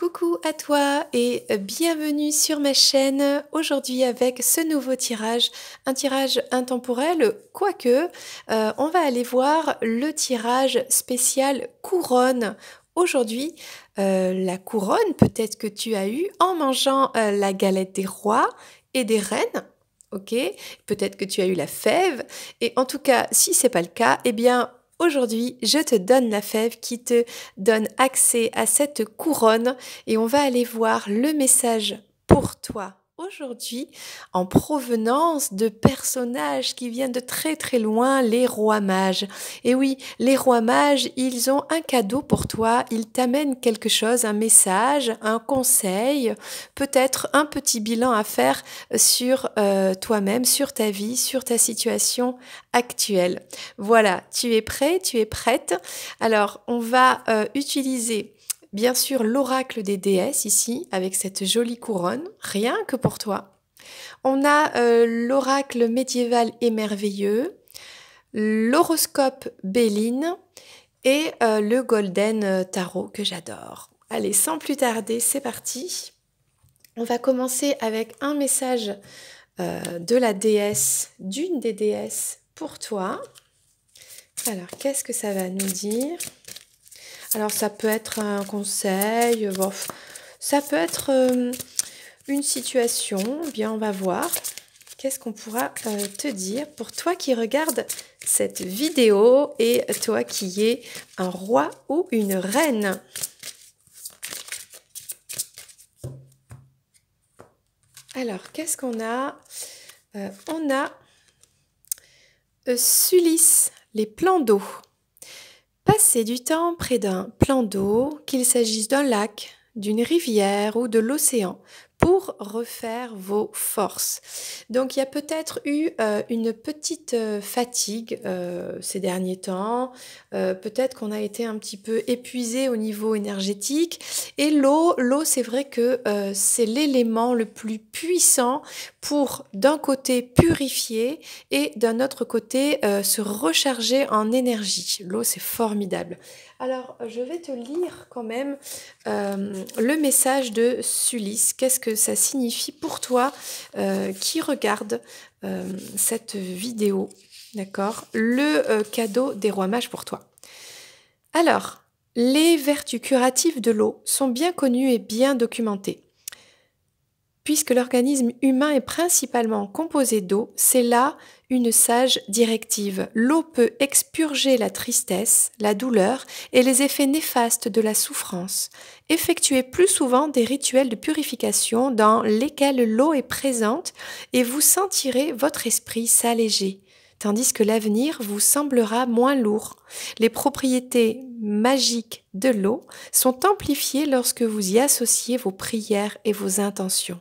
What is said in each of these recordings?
Coucou à toi et bienvenue sur ma chaîne. Aujourd'hui avec ce nouveau tirage, un tirage intemporel, quoique euh, on va aller voir le tirage spécial couronne. Aujourd'hui, euh, la couronne peut-être que tu as eu en mangeant euh, la galette des rois et des reines. Ok, peut-être que tu as eu la fève, et en tout cas, si c'est pas le cas, eh bien, Aujourd'hui, je te donne la fève qui te donne accès à cette couronne et on va aller voir le message pour toi aujourd'hui en provenance de personnages qui viennent de très très loin, les rois mages. Et oui, les rois mages, ils ont un cadeau pour toi, ils t'amènent quelque chose, un message, un conseil, peut-être un petit bilan à faire sur euh, toi-même, sur ta vie, sur ta situation actuelle. Voilà, tu es prêt, tu es prête. Alors, on va euh, utiliser Bien sûr, l'oracle des déesses ici, avec cette jolie couronne, rien que pour toi. On a euh, l'oracle médiéval et merveilleux, l'horoscope Béline et euh, le Golden euh, Tarot que j'adore. Allez, sans plus tarder, c'est parti. On va commencer avec un message de la déesse, d'une des déesses pour toi. Alors, qu'est-ce que ça va nous dire alors ça peut être un conseil, euh, ça peut être euh, une situation, eh bien on va voir qu'est-ce qu'on pourra euh, te dire pour toi qui regarde cette vidéo et toi qui es un roi ou une reine. Alors, qu'est-ce qu'on a On a Sulis, les plans d'eau. Passez du temps près d'un plan d'eau, qu'il s'agisse d'un lac, d'une rivière ou de l'océan, refaire vos forces. Donc il y a peut-être eu euh, une petite euh, fatigue euh, ces derniers temps, peut-être qu'on a été un petit peu épuisé au niveau énergétique et l'eau, l'eau c'est vrai que c'est l'élément le plus puissant pour d'un côté purifier et d'un autre côté se recharger en énergie. L'eau c'est formidable. Alors, je vais te lire quand même euh, le message de Sulis. Qu'est-ce que ça signifie pour toi euh, qui regarde euh, cette vidéo D'accord Le cadeau des rois mages pour toi. Alors, les vertus curatives de l'eau sont bien connues et bien documentées puisque l'organisme humain est principalement composé d'eau, c'est là une sage directive. L'eau peut expurger la tristesse, la douleur et les effets néfastes de la souffrance. Effectuez plus souvent des rituels de purification dans lesquels l'eau est présente et vous sentirez votre esprit s'alléger tandis que l'avenir vous semblera moins lourd. Les propriétés magiques de l'eau sont amplifiées lorsque vous y associez vos prières et vos intentions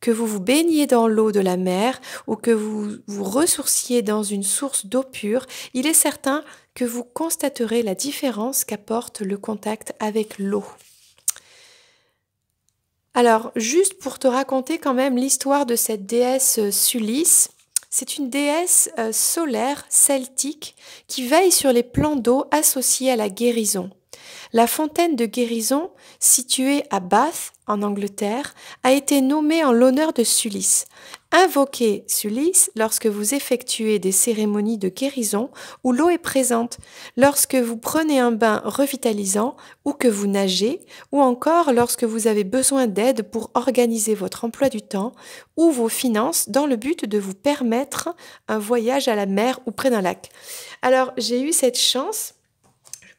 que vous vous baigniez dans l'eau de la mer ou que vous vous ressourciez dans une source d'eau pure, il est certain que vous constaterez la différence qu'apporte le contact avec l'eau. Alors, juste pour te raconter quand même l'histoire de cette déesse euh, Sulis, c'est une déesse euh, solaire celtique qui veille sur les plans d'eau associés à la guérison. La fontaine de guérison, située à Bath, en Angleterre, a été nommée en l'honneur de Sulis. Invoquez Sulis lorsque vous effectuez des cérémonies de guérison où l'eau est présente, lorsque vous prenez un bain revitalisant ou que vous nagez, ou encore lorsque vous avez besoin d'aide pour organiser votre emploi du temps ou vos finances dans le but de vous permettre un voyage à la mer ou près d'un lac. Alors j'ai eu cette chance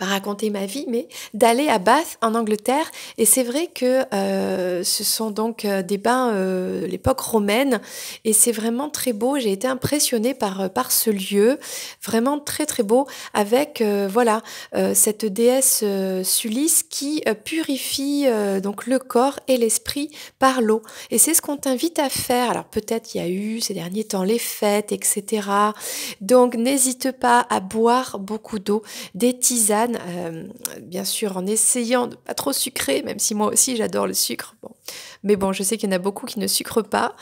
raconter ma vie, mais d'aller à Bath en Angleterre. Et c'est vrai que euh, ce sont donc euh, des bains euh, l'époque romaine et c'est vraiment très beau. J'ai été impressionnée par, par ce lieu, vraiment très très beau, avec voilà cette déesse Sulis qui purifie donc le corps et l'esprit par l'eau. Et c'est ce qu'on t'invite à faire. Alors peut-être il y a eu ces derniers temps les fêtes, etc. Donc n'hésite pas à boire beaucoup d'eau, des tisanes euh, bien sûr en essayant de pas trop sucrer, même si moi aussi j'adore le sucre. Mais bon, je sais qu'il y en a beaucoup qui ne sucrent pas.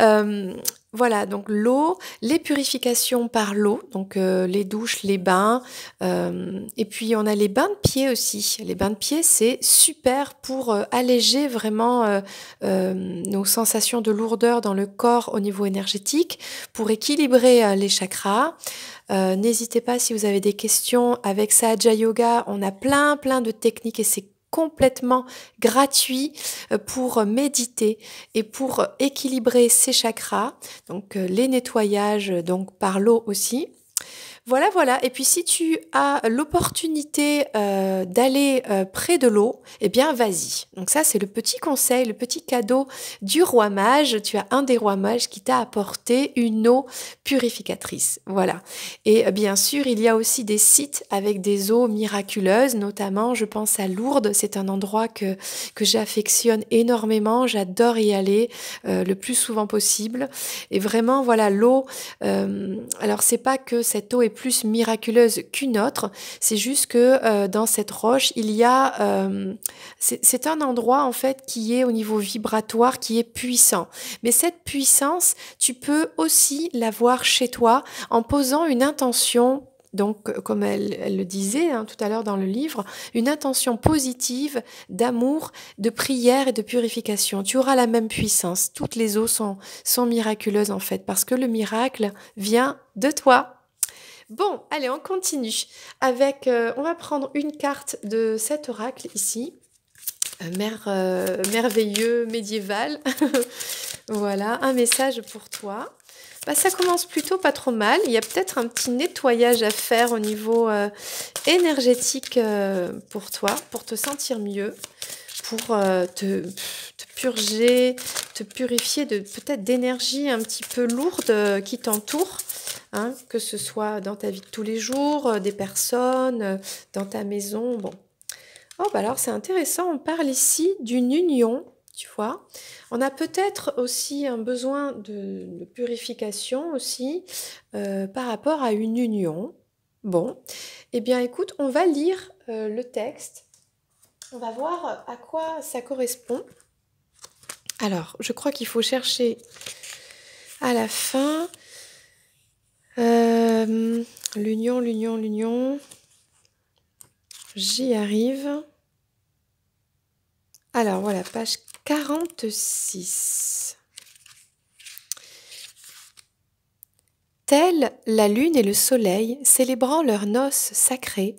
Euh, voilà, donc l'eau, les purifications par l'eau, donc euh, les douches, les bains, et puis on a les bains de pied aussi. Les bains de pied, c'est super pour alléger vraiment nos sensations de lourdeur dans le corps au niveau énergétique, pour équilibrer les chakras, euh, n'hésitez pas si vous avez des questions. Avec Sahaja Yoga, on a plein, plein de techniques et c'est complètement gratuit euh, pour méditer et pour équilibrer ses chakras, donc euh, les nettoyages donc par l'eau aussi. Voilà, voilà. Et puis si tu as l'opportunité euh, d'aller euh, près de l'eau, eh bien vas-y. Donc ça, c'est le petit conseil, le petit cadeau du roi mage. Tu as un des rois mages qui t'a apporté une eau purificatrice. Voilà. Et euh, bien sûr, il y a aussi des sites avec des eaux miraculeuses, notamment je pense à Lourdes. C'est un endroit que, que j'affectionne énormément. J'adore y aller le plus souvent possible. Et vraiment, voilà, l'eau... alors c'est pas que cette eau est plus miraculeuse qu'une autre. C'est juste que euh, dans cette roche, il y a... Euh, c'est un endroit en fait qui est au niveau vibratoire, qui est puissant. Mais cette puissance, tu peux aussi l'avoir chez toi en posant une intention donc, comme elle, le disait hein, tout à l'heure dans le livre, une intention positive d'amour, de prière et de purification. Tu auras la même puissance. Toutes les eaux sont, sont miraculeuses en fait, parce que le miracle vient de toi. Bon, allez, on continue avec. Euh, on va prendre une carte de cet oracle ici. Euh, euh, merveilleux, médiéval. voilà, un message pour toi. Bah, ça commence plutôt pas trop mal. Il y a peut-être un petit nettoyage à faire au niveau énergétique pour toi, pour te sentir mieux, pour te, te purger, te purifier de peut-être d'énergie un petit peu lourde qui t'entoure. Hein, que ce soit dans ta vie de tous les jours, euh, des personnes, euh, dans ta maison. Bon. Oh, bah alors c'est intéressant, on parle ici d'une union, tu vois. On a peut-être aussi un besoin de, purification aussi euh, par rapport à une union. Bon, eh bien écoute, on va lire le texte. On va voir à quoi ça correspond. Alors, je crois qu'il faut chercher à la fin euh, l'union, l'union, l'union. J'y arrive. Alors voilà, page 46. Telle la lune et le soleil célébrant leurs noces sacrées,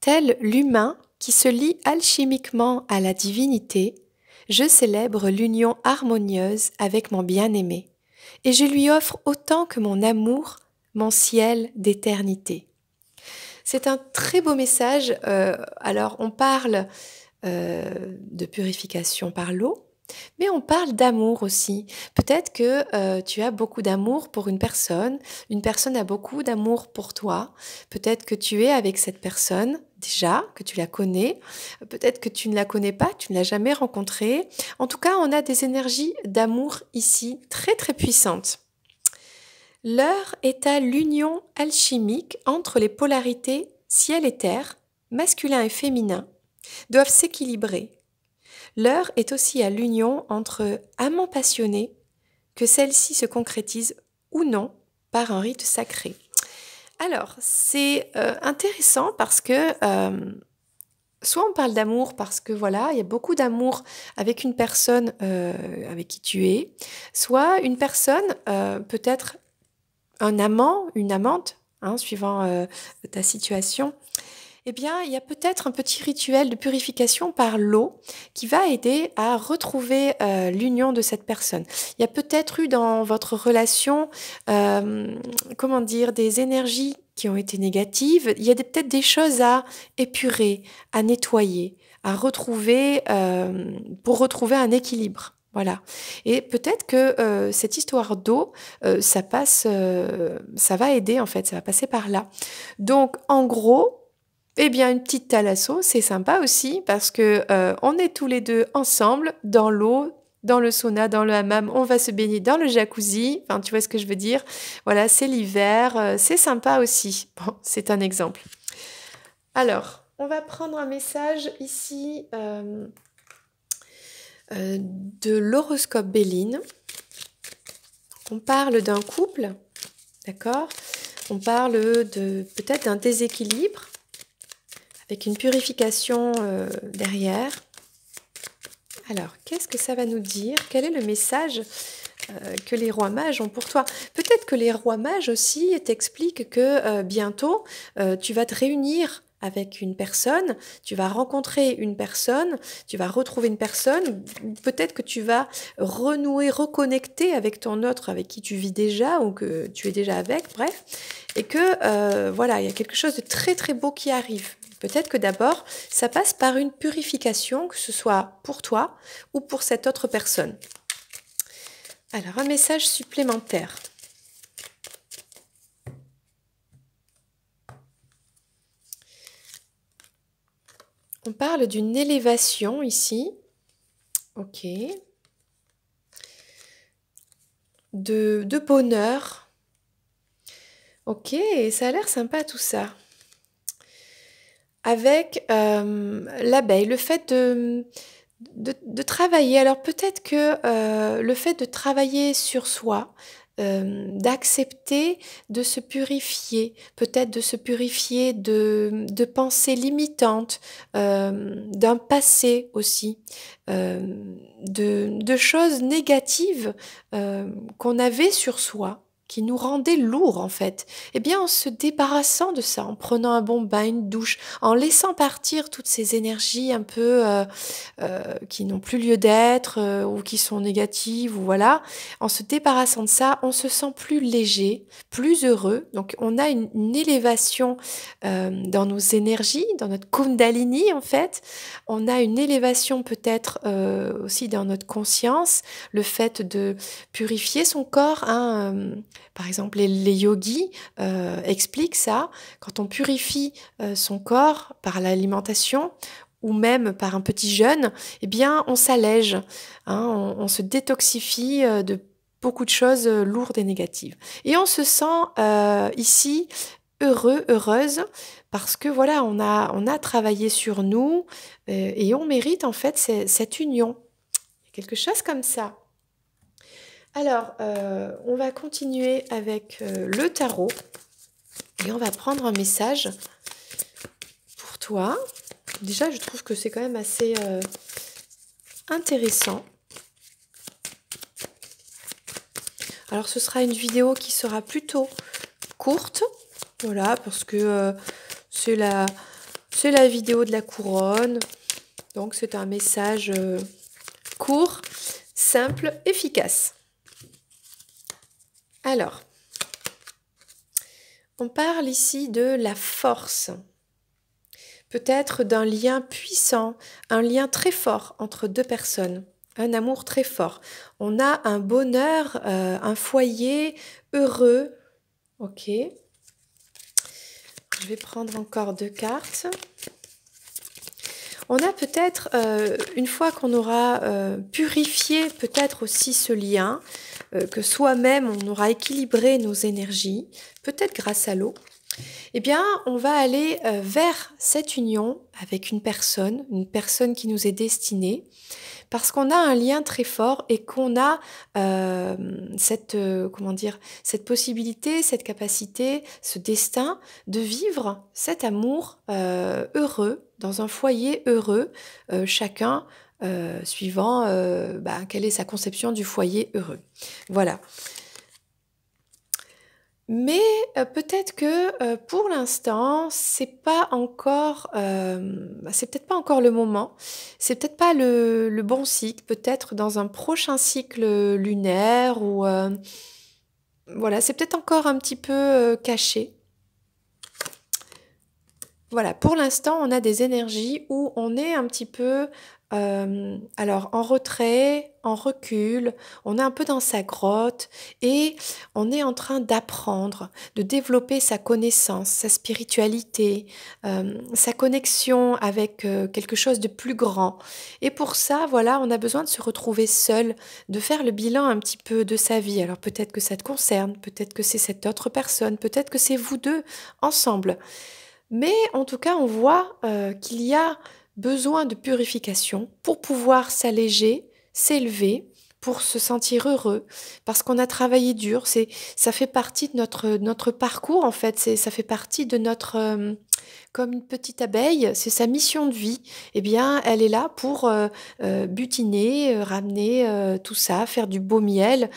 tel l'humain qui se lie alchimiquement à la divinité, je célèbre l'union harmonieuse avec mon bien-aimé, et je lui offre autant que mon amour mon ciel d'éternité. C'est un très beau message. Euh, alors on parle euh, de purification par l'eau, mais on parle d'amour aussi. Peut-être que euh, tu as beaucoup d'amour pour une personne, une personne a beaucoup d'amour pour toi. Peut-être que tu es avec cette personne déjà, que tu la connais. Peut-être que tu ne la connais pas, tu ne l'as jamais rencontrée. En tout cas, on a des énergies d'amour ici très très puissantes. L'heure est à l'union alchimique entre les polarités ciel et terre, masculin et féminin, doivent s'équilibrer. L'heure est aussi à l'union entre amants passionnés, que celle-ci se concrétise ou non par un rite sacré. Alors, c'est euh, intéressant parce que euh, soit on parle d'amour parce que voilà, il y a beaucoup d'amour avec une personne euh, avec qui tu es, soit une personne peut-être un amant, une amante, hein, suivant euh, ta situation, eh bien, il y a peut-être un petit rituel de purification par l'eau qui va aider à retrouver euh, l'union de cette personne. Il y a peut-être eu dans votre relation, euh, comment dire, des énergies qui ont été négatives. Il y a peut-être des choses à épurer, à nettoyer, à retrouver, pour retrouver un équilibre. Voilà. Et peut-être que euh, cette histoire d'eau, euh, ça passe, euh, ça va aider en fait, ça va passer par là. Donc en gros, eh bien une petite thalasso, c'est sympa aussi parce que on est tous les deux ensemble dans l'eau, dans le sauna, dans le hammam, on va se baigner dans le jacuzzi. Enfin, tu vois ce que je veux dire Voilà, c'est l'hiver, c'est sympa aussi. Bon, c'est un exemple. Alors, on va prendre un message ici. Euh, de l'horoscope Béline. On parle d'un couple, d'accord On parle de peut-être d'un déséquilibre avec une purification euh, derrière. Alors, qu'est-ce que ça va nous dire Quel est le message euh, que les rois mages ont pour toi. Peut-être que les rois mages aussi t'expliquent que bientôt tu vas te réunir avec une personne, tu vas rencontrer une personne, tu vas retrouver une personne, peut-être que tu vas renouer, reconnecter avec ton autre avec qui tu vis déjà ou que tu es déjà avec, bref, et que euh, voilà, il y a quelque chose de très très beau qui arrive. Peut-être que d'abord, ça passe par une purification, que ce soit pour toi ou pour cette autre personne. Alors, un message supplémentaire. On parle d'une élévation ici. Ok. De, bonheur. Ok, ça a l'air sympa tout ça. Avec euh, l'abeille, le fait de, travailler. Alors peut-être que euh, le fait de travailler sur soi, euh, d'accepter de se purifier, peut-être de se purifier de, pensées limitantes, euh, d'un passé aussi, euh, de, choses négatives qu'on avait sur soi qui nous rendait lourds en fait, eh bien en se débarrassant de ça, en prenant un bon bain, une douche, en laissant partir toutes ces énergies un peu euh, euh, qui n'ont plus lieu d'être euh, ou qui sont négatives ou voilà, en se débarrassant de ça, on se sent plus léger, plus heureux. Donc on a une, une élévation dans nos énergies, dans notre kundalini en fait. On a une élévation peut-être aussi dans notre conscience, le fait de purifier son corps. Hein, par exemple, les, yogis euh, expliquent ça. Quand on purifie euh, son corps par l'alimentation ou même par un petit jeûne, eh bien, on s'allège, hein, on, se détoxifie euh, de beaucoup de choses lourdes et négatives. Et on se sent ici heureux, heureuse, parce que voilà, on a, travaillé sur nous et on mérite en fait cette union. quelque chose comme ça. Alors, euh, on va continuer avec euh, le tarot. Et on va prendre un message pour toi. Déjà, je trouve que c'est quand même assez euh, intéressant. Alors, ce sera une vidéo qui sera plutôt courte. Voilà, parce que c'est la, vidéo de la couronne. Donc, c'est un message court, simple, efficace. Alors, on parle ici de la force, peut-être d'un lien puissant, un lien très fort entre deux personnes, un amour très fort. On a un bonheur, euh, un foyer heureux. Ok. Je vais prendre encore deux cartes. On a peut-être, euh, une fois qu'on aura euh, purifié peut-être aussi ce lien, euh, que soi-même on aura équilibré nos énergies, peut-être grâce à l'eau, eh bien on va aller vers cette union avec une personne, une personne qui nous est destinée, parce qu'on a un lien très fort et qu'on a cette comment dire cette possibilité, cette capacité, ce destin de vivre cet amour heureux dans un foyer heureux, euh, chacun euh, suivant euh, bah, quelle est sa conception du foyer heureux. Voilà. Mais peut-être que pour l'instant, c'est pas encore, bah, c'est peut-être pas encore le moment, c'est peut-être pas le, le, bon cycle, peut-être dans un prochain cycle lunaire ou voilà, c'est peut-être encore un petit peu caché. Voilà, pour l'instant, on a des énergies où on est un petit peu euh, alors en retrait, en recul, on est un peu dans sa grotte et on est en train d'apprendre, de développer sa connaissance, sa spiritualité, euh, sa connexion avec euh, quelque chose de plus grand. Et pour ça, voilà, on a besoin de se retrouver seul, de faire le bilan un petit peu de sa vie. Alors peut-être que ça te concerne, peut-être que c'est cette autre personne, peut-être que c'est vous deux ensemble. Mais en tout cas, on voit euh, qu'il y a besoin de purification pour pouvoir s'alléger, s'élever, pour se sentir heureux, parce qu'on a travaillé dur. C'est, ça fait partie de notre, notre parcours en fait. C'est, ça fait partie de notre, euh, comme une petite abeille, c'est sa mission de vie. Eh bien, elle est là pour euh, butiner, ramener tout ça, faire du beau miel.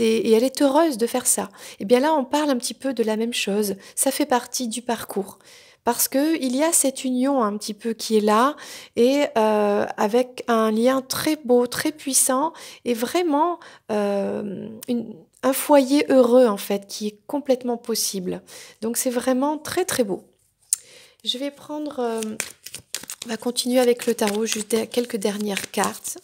et elle est heureuse de faire ça. Eh bien là, on parle un petit peu de la même chose. Ça fait partie du parcours parce que il y a cette union un petit peu qui est là et euh, avec un lien très beau, très puissant et vraiment euh, un foyer heureux en fait qui est complètement possible. Donc c'est vraiment très très beau. Je vais prendre, euh, on va continuer avec le tarot, juste quelques dernières cartes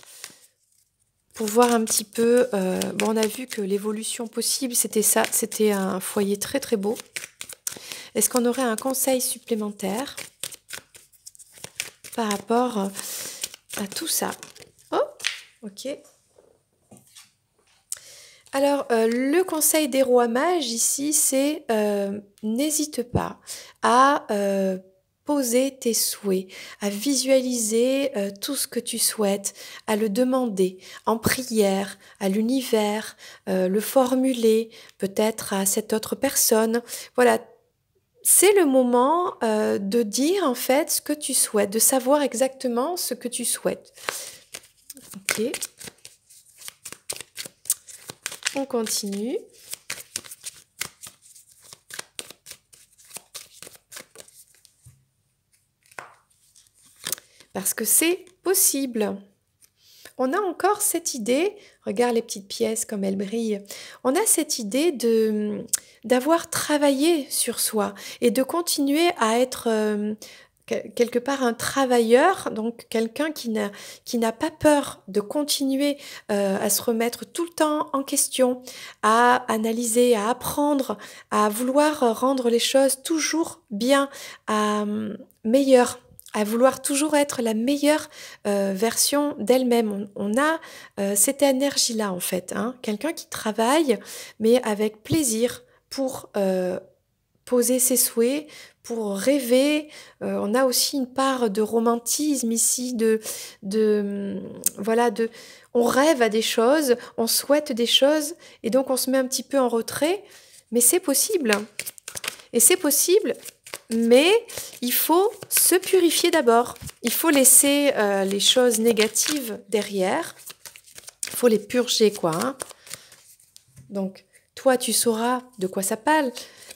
pour voir un petit peu. bon, on a vu que l'évolution possible, c'était ça, c'était un foyer très très beau. Est-ce qu'on aurait un conseil supplémentaire par rapport euh, à tout ça Oh, ok. Alors, euh, le conseil des rois mages ici, c'est euh, n'hésite pas à poser tes souhaits, à visualiser tout ce que tu souhaites, à le demander en prière à l'univers, le formuler peut-être à cette autre personne. Voilà, c'est le moment euh, de dire en fait ce que tu souhaites, de savoir exactement ce que tu souhaites. Ok. On continue. Parce que c'est possible. On a encore cette idée, regarde les petites pièces comme elles brillent, on a cette idée de d'avoir travaillé sur soi et de continuer à être euh, quelque part un travailleur, donc quelqu'un qui n'a, qui n'a pas peur de continuer euh, à se remettre tout le temps en question, à analyser, à apprendre, à vouloir rendre les choses toujours bien, à euh, à vouloir toujours être la meilleure euh, version d'elle-même. On, on, a cette énergie-là, en fait. Hein, quelqu'un qui travaille, mais avec plaisir, pour euh, poser ses souhaits, pour rêver. Euh, on a aussi une part de romantisme ici, de, de mm, voilà, de, on rêve à des choses, on souhaite des choses, et donc on se met un petit peu en retrait. Mais c'est possible. Et c'est possible, mais il faut se purifier d'abord. Il faut laisser euh, les choses négatives derrière. Il faut les purger, quoi. Hein. Donc, toi, tu sauras de quoi ça parle.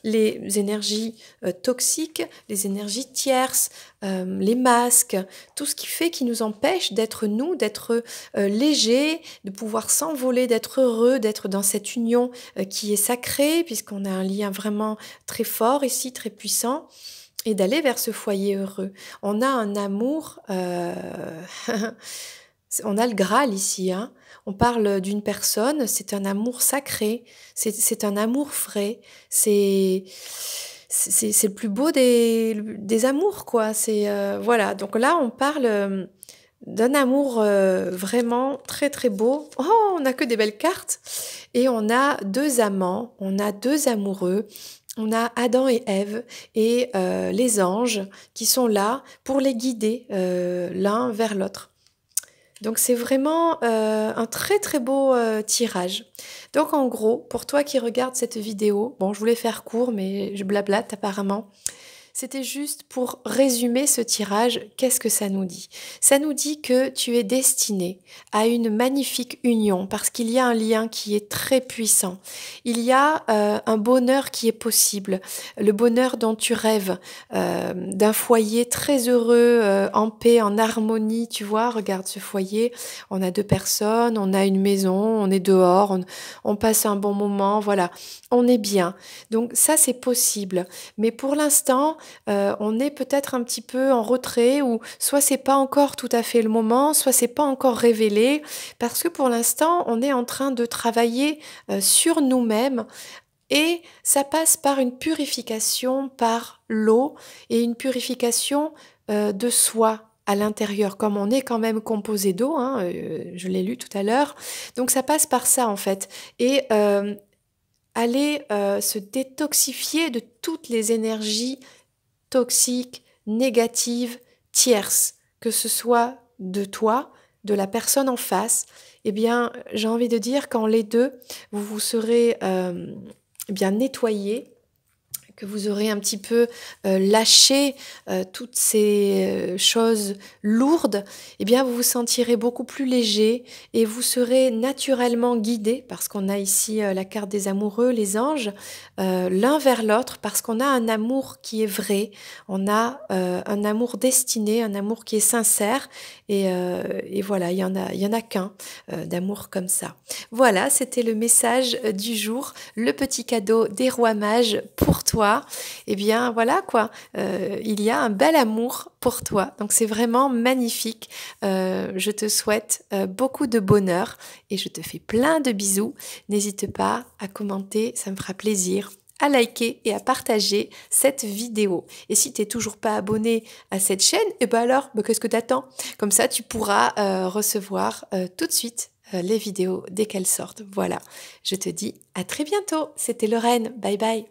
Les énergies euh, toxiques, les énergies tierces, euh, les masques, tout ce qui fait qui nous empêche d'être nous, d'être euh, légers, de pouvoir s'envoler, d'être heureux, d'être dans cette union qui est sacrée, puisqu'on a un lien vraiment très fort ici, très puissant et d'aller vers ce foyer heureux. On a un amour on a le Graal ici. Hein. On parle d'une personne, c'est un amour sacré, c'est un amour frais, c'est c'est le plus beau des, amours quoi. C'est euh, voilà. Donc là, on parle euh, d'un amour euh, vraiment très très beau. Oh, on n'a que des belles cartes et on a deux amants, on a deux amoureux. On a Adam et Ève et les anges qui sont là pour les guider l'un vers l'autre. Donc c'est vraiment euh, un très très beau euh, tirage. Donc en gros, pour toi qui regardes cette vidéo, bon je voulais faire court mais je blablate apparemment, c'était juste pour résumer ce tirage, qu'est-ce que ça nous dit Ça nous dit que tu es destiné à une magnifique union parce qu'il y a un lien qui est très puissant. Il y a euh, un bonheur qui est possible, le bonheur dont tu rêves, euh, d'un foyer très heureux, euh, en paix, en harmonie, tu vois, regarde ce foyer, on a deux personnes, on a une maison, on est dehors, on passe un bon moment, voilà, on est bien. Donc ça c'est possible. Mais pour l'instant, euh, on est peut-être un petit peu en retrait ou soit c'est pas encore tout à fait le moment, soit c'est pas encore révélé, parce que pour l'instant, on est en train de travailler euh, sur nous-mêmes et ça passe par une purification par l'eau et une purification euh, de soi à l'intérieur, comme on est quand même composé d'eau, hein, je l'ai lu tout à l'heure. Donc ça passe par ça en fait. Et aller se détoxifier de toutes les énergies toxique, négative, tierce, que ce soit de toi, de la personne en face, eh bien, j'ai envie de dire qu'en les deux, vous vous serez euh, bien nettoyés que vous aurez un petit peu euh, lâché euh, toutes ces euh, choses lourdes, et eh bien vous vous sentirez beaucoup plus léger et vous serez naturellement guidé parce qu'on a ici la carte des amoureux, les anges, l'un vers l'autre parce qu'on a un amour qui est vrai, on a un amour destiné, un amour qui est sincère et, et voilà, il y en a, il y en a qu'un d'amour comme ça. Voilà, c'était le message du jour, le petit cadeau des rois mages pour toi et eh bien voilà quoi, euh, il y a un bel amour pour toi. Donc c'est vraiment magnifique. Euh, je te souhaite euh, beaucoup de bonheur et je te fais plein de bisous. N'hésite pas à commenter, ça me fera plaisir à liker et à partager cette vidéo. Et si tu n'es toujours pas abonné à cette chaîne, et eh ben alors, bah, qu'est-ce que attends Comme ça, tu pourras recevoir tout de suite les vidéos dès qu'elles sortent. Voilà, je te dis à très bientôt. C'était Lorraine. Bye bye.